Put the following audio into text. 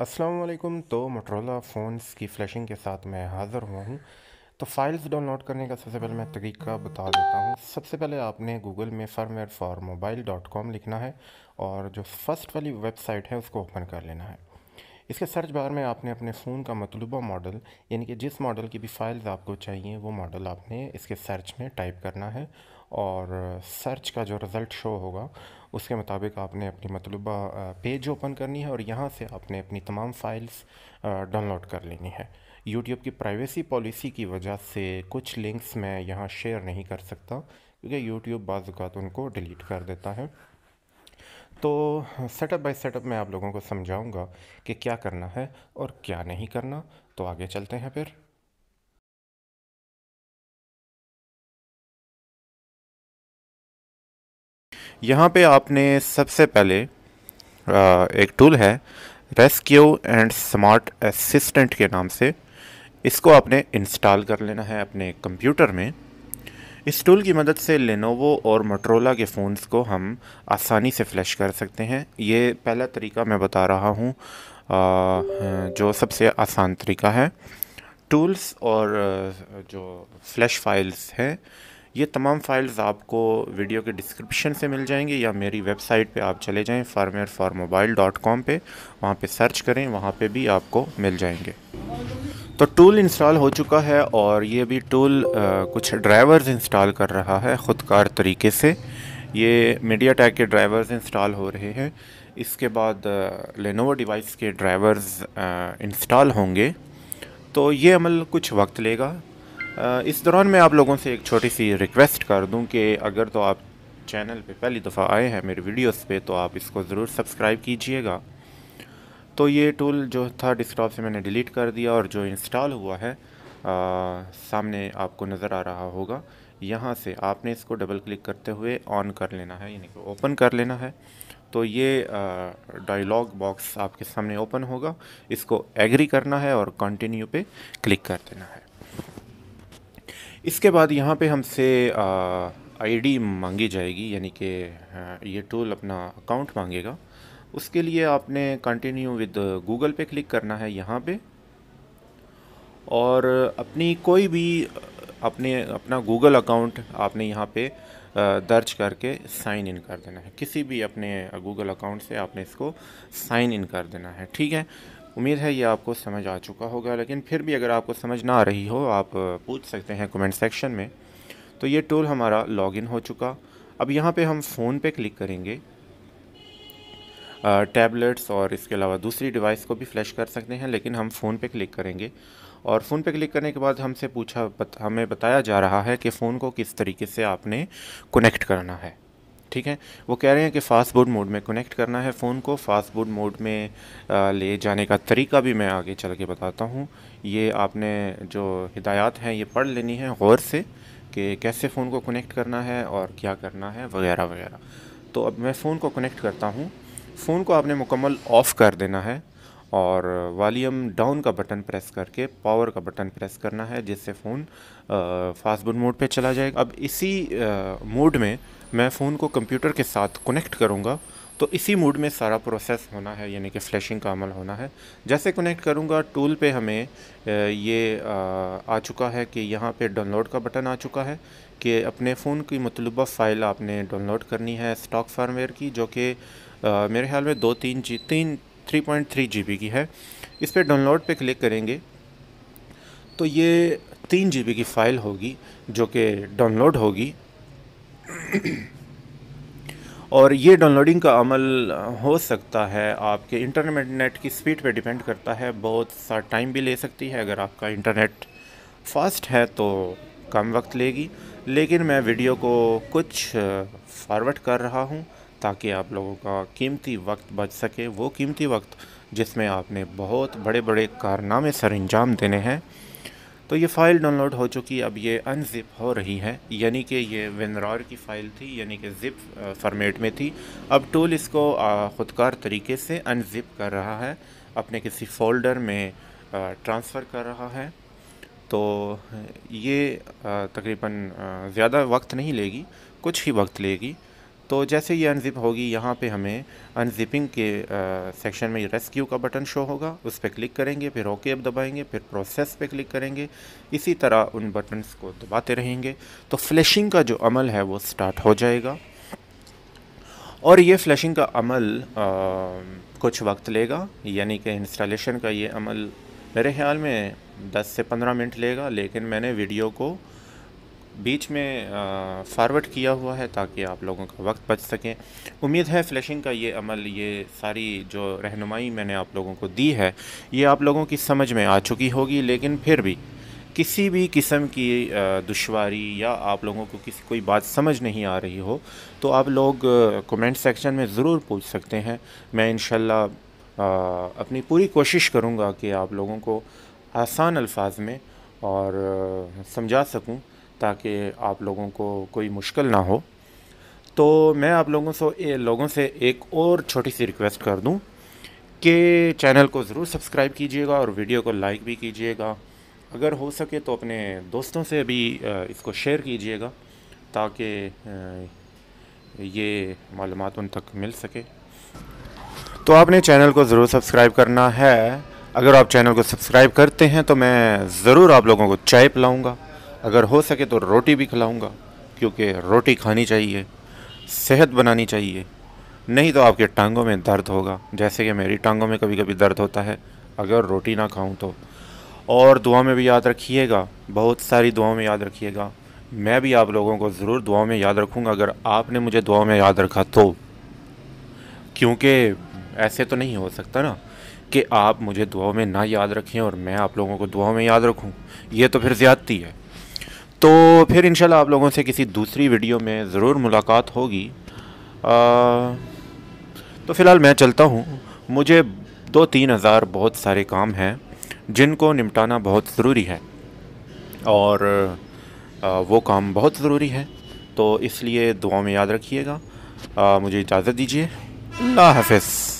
असलम तो Motorola phones की flashing के साथ मैं हाज़िर हुआ हूँ तो फाइल्स डाउनलोड करने का सबसे पहले मैं तरीका बता देता हूँ सबसे पहले आपने गूगल में firmware for mobile dot com लिखना है और जो फ़र्स्ट वाली वेबसाइट है उसको ओपन कर लेना है इसके सर्च बार में आपने अपने फ़ोन का मतलूबा मॉडल यानी कि जिस मॉडल की भी फ़ाइल्स आपको चाहिए वो मॉडल आपने इसके सर्च में टाइप करना है और सर्च का जो रिज़ल्ट शो होगा उसके मुताबिक आपने अपनी मतलूबा पेज ओपन करनी है और यहाँ से आपने अपनी तमाम फ़ाइल्स डाउनलोड कर लेनी है यूट्यूब की प्राइवेसी पॉलिसी की वजह से कुछ लिंक्स मैं यहाँ शेयर नहीं कर सकता क्योंकि यूट्यूब बाज़ात उनको डिलीट कर देता है तो सेटअप बाय सेटअप मैं आप लोगों को समझाऊंगा कि क्या करना है और क्या नहीं करना तो आगे चलते हैं फिर यहाँ पे आपने सबसे पहले एक टूल है रेस्क्यू एंड स्मार्ट असिस्टेंट के नाम से इसको आपने इंस्टॉल कर लेना है अपने कंप्यूटर में इस टूल की मदद से लेनोवो और मोटरोला के फ़ोन्स को हम आसानी से फ्लैश कर सकते हैं ये पहला तरीका मैं बता रहा हूँ जो सबसे आसान तरीका है टूल्स और जो फ्लैश फाइल्स हैं ये तमाम फाइल्स आपको वीडियो के डिस्क्रिप्शन से मिल जाएंगे या मेरी वेबसाइट पे आप चले जाएं firmware for mobile dot com पर वहाँ पर सर्च करें वहाँ पे भी आपको मिल जाएंगे तो टूल इंस्टॉल हो चुका है और ये भी टूल आ, कुछ ड्राइवर्स इंस्टॉल कर रहा है ख़ुदकार तरीके से ये मीडिया टैग के ड्राइवर्स इंस्टॉल हो रहे हैं इसके बाद लेनोवो डिवाइस के ड्राइवर्स इंस्टॉल होंगे तो ये अमल कुछ वक्त लेगा इस दौरान मैं आप लोगों से एक छोटी सी रिक्वेस्ट कर दूं कि अगर तो आप चैनल पे पहली दफ़ा आए हैं मेरे वीडियोस पे तो आप इसको ज़रूर सब्सक्राइब कीजिएगा तो ये टूल जो था डिस्कटॉप से मैंने डिलीट कर दिया और जो इंस्टॉल हुआ है आ, सामने आपको नज़र आ रहा होगा यहाँ से आपने इसको डबल क्लिक करते हुए ऑन कर लेना है यानी कि ओपन कर लेना है तो ये डायलॉग बॉक्स आपके सामने ओपन होगा इसको एग्री करना है और कंटिन्यू पे क्लिक कर देना है इसके बाद यहाँ पे हमसे आईडी मांगी जाएगी यानी कि ये टूल अपना अकाउंट मांगेगा उसके लिए आपने कंटिन्यू विद गूगल पे क्लिक करना है यहाँ पे और अपनी कोई भी अपने अपना गूगल अकाउंट आपने यहाँ पे दर्ज करके साइन इन कर देना है किसी भी अपने गूगल अकाउंट से आपने इसको साइन इन कर देना है ठीक है उम्मीद है ये आपको समझ आ चुका होगा लेकिन फिर भी अगर आपको समझ ना आ रही हो आप पूछ सकते हैं कमेंट सेक्शन में तो ये टूल हमारा लॉगिन हो चुका अब यहाँ पे हम फ़ोन पे क्लिक करेंगे टैबलेट्स और इसके अलावा दूसरी डिवाइस को भी फ्लैश कर सकते हैं लेकिन हम फ़ोन पे क्लिक करेंगे और फ़ोन पे क्लिक करने के बाद हमसे पूछा बत, हमें बताया जा रहा है कि फ़ोन को किस तरीके से आपने कनेक्ट करना है ठीक है वो कह रहे हैं कि फास्ट बोर्ड मोड में कनेक्ट करना है फ़ोन को फास्ट बोर्ड मोड में आ, ले जाने का तरीका भी मैं आगे चल के बताता हूँ ये आपने जो हिदायत हैं ये पढ़ लेनी है गौर से कि कैसे फ़ोन को कनेक्ट करना है और क्या करना है वगैरह वगैरह तो अब मैं फ़ोन को कनेक्ट करता हूँ फ़ोन को आपने मुकम्मल ऑफ़ कर देना है और वॉलीम डाउन का बटन प्रेस करके पावर का बटन प्रेस करना है जिससे फ़ोन फास्ट बोर्ड मोड पे चला जाएगा अब इसी मोड में मैं फ़ोन को कंप्यूटर के साथ कनेक्ट करूँगा तो इसी मूड में सारा प्रोसेस होना है यानी कि फ्लैशिंग का अमल होना है जैसे कनेक्ट करूँगा टूल पे हमें ये आ चुका है कि यहाँ पे डाउनलोड का बटन आ चुका है कि अपने फ़ोन की मतलूबा फ़ाइल आपने डाउनलोड करनी है स्टॉक फार्मवेयर की जो कि मेरे ख्याल में दो तीन जी तीन three point three G B की है इस पर डाउनलोड पर क्लिक करेंगे तो ये तीन जी बी की फ़ाइल होगी जो कि डाउनलोड होगी और ये डाउनलोडिंग का अमल हो सकता है आपके इंटरनेट नेट की स्पीड पे डिपेंड करता है बहुत सा टाइम भी ले सकती है अगर आपका इंटरनेट फास्ट है तो कम वक्त लेगी लेकिन मैं वीडियो को कुछ फॉरवर्ड कर रहा हूँ ताकि आप लोगों का कीमती वक्त बच सके वो कीमती वक्त जिसमें आपने बहुत बड़े बड़े कारनामे सर अंजाम देने हैं तो ये फ़ाइल डाउनलोड हो चुकी अब ये अनजिप हो रही है यानी कि ये विनरार की फ़ाइल थी यानी कि ज़िप फॉर्मेट में थी अब टूल इसको ख़ुदकार तरीके से अनजिप कर रहा है अपने किसी फोल्डर में ट्रांसफ़र कर रहा है तो ये तकरीबन ज़्यादा वक्त नहीं लेगी कुछ ही वक्त लेगी तो जैसे ये अनज़िप होगी यहाँ पे हमें अनज़िपिंग के सेक्शन में रेस्क्यू का बटन शो होगा उस पर क्लिक करेंगे फिर ओके अब दबाएंगे फिर प्रोसेस पे क्लिक करेंगे इसी तरह उन बटन्स को दबाते रहेंगे तो फ्लैशिंग का जो अमल है वो स्टार्ट हो जाएगा और ये फ्लैशिंग का अमल आ, कुछ वक्त लेगा यानी कि इंस्टॉलेशन का ये अमल मेरे ख्याल में 10 से 15 मिनट लेगा लेकिन मैंने वीडियो को बीच में फारवर्ड किया हुआ है ताकि आप लोगों का वक्त बच सके उम्मीद है फ्लैशिंग का ये अमल ये सारी जो रहनुमाई मैंने आप लोगों को दी है ये आप लोगों की समझ में आ चुकी होगी लेकिन फिर भी किसी भी किस्म की दुश्वारी या आप लोगों को किसी कोई बात समझ नहीं आ रही हो तो आप लोग कमेंट सेक्शन में ज़रूर पूछ सकते हैं मैं इन अपनी पूरी कोशिश करूँगा कि आप लोगों को आसान अल्फाज में और समझा सकूँ ताकि आप लोगों को कोई मुश्किल ना हो तो मैं आप लोगों से लोगों से एक और छोटी सी रिक्वेस्ट कर दूं कि चैनल को ज़रूर सब्सक्राइब कीजिएगा और वीडियो को लाइक भी कीजिएगा अगर हो सके तो अपने दोस्तों से भी इसको शेयर कीजिएगा ताकि ये मालूम उन तक मिल सके तो आपने चैनल को ज़रूर सब्सक्राइब करना है अगर आप चैनल को सब्सक्राइब करते हैं तो मैं ज़रूर आप लोगों को चाय पिलाऊँगा अगर हो सके तो रोटी भी खिलाऊँगा क्योंकि रोटी खानी चाहिए सेहत बनानी चाहिए नहीं तो आपके टांगों में दर्द होगा जैसे कि मेरी टांगों में कभी कभी दर्द होता है अगर रोटी ना खाऊं तो और दुआ में भी याद रखिएगा बहुत सारी दुआओं में याद रखिएगा मैं भी आप लोगों को ज़रूर दुआओं में याद रखूँगा अगर आपने मुझे दुआओं में याद रखा तो क्योंकि ऐसे तो नहीं हो सकता ना कि आप मुझे दुआओं में ना याद रखें और मैं आप लोगों को दुआओं में याद रखूं ये तो फिर ज़्यादती है तो फिर इंशाल्लाह आप लोगों से किसी दूसरी वीडियो में ज़रूर मुलाकात होगी आ, तो फ़िलहाल मैं चलता हूँ मुझे दो तीन हज़ार बहुत सारे काम हैं जिनको निपटाना बहुत ज़रूरी है और आ, वो काम बहुत ज़रूरी है तो इसलिए दुआ में याद रखिएगा मुझे इजाज़त दीजिए अल्लाह हाफिज़